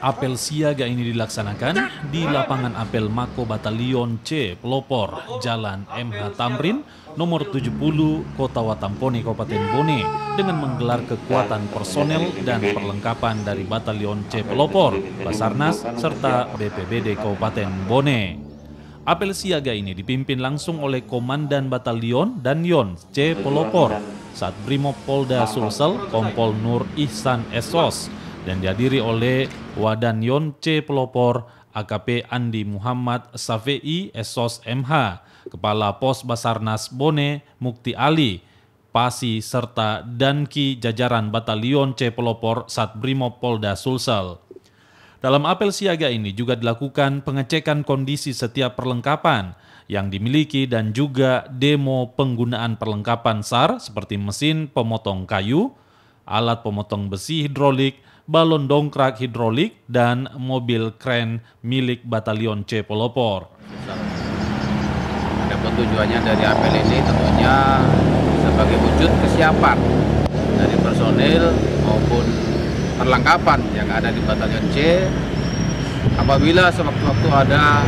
Apel siaga ini dilaksanakan di lapangan apel Mako Batalion C Pelopor, Jalan MH Tamrin, nomor 70, Kota Watampone, Kabupaten Bone, dengan menggelar kekuatan personel dan perlengkapan dari Batalion C Pelopor, Basarnas, serta BPBD Kabupaten Bone. Apel siaga ini dipimpin langsung oleh Komandan Batalion Yon C. Pelopor, saat Brimob Polda Sulsel, Kompol Nur Ihsan Esos, dan dihadiri oleh Wadanyon C. Pelopor, AKP Andi Muhammad Safei Esos MH, Kepala Pos Basarnas Bone Mukti Ali, Pasi serta Danki jajaran Batalion C Pelopor Satbrimob Polda Sulsel. Dalam apel siaga ini juga dilakukan pengecekan kondisi setiap perlengkapan yang dimiliki dan juga demo penggunaan perlengkapan SAR seperti mesin pemotong kayu, alat pemotong besi hidrolik, balon dongkrak hidrolik, dan mobil kren milik Batalion C Pelopor. Ada tujuannya dari apel ini tentunya sebagai wujud kesiapan dari personil perlengkapan yang ada di batalion C apabila sewaktu-waktu ada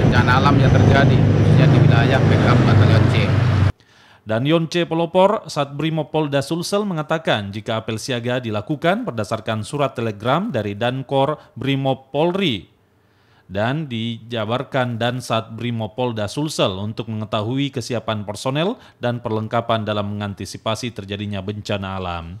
bencana alam yang terjadi khususnya di wilayah backup batalion C. Dan Yonce Pelopor, saat Brimopolda Sulsel mengatakan jika apel siaga dilakukan berdasarkan surat telegram dari Dankor Brimob Polri dan dijabarkan dan saat Brimopolda Sulsel untuk mengetahui kesiapan personel dan perlengkapan dalam mengantisipasi terjadinya bencana alam.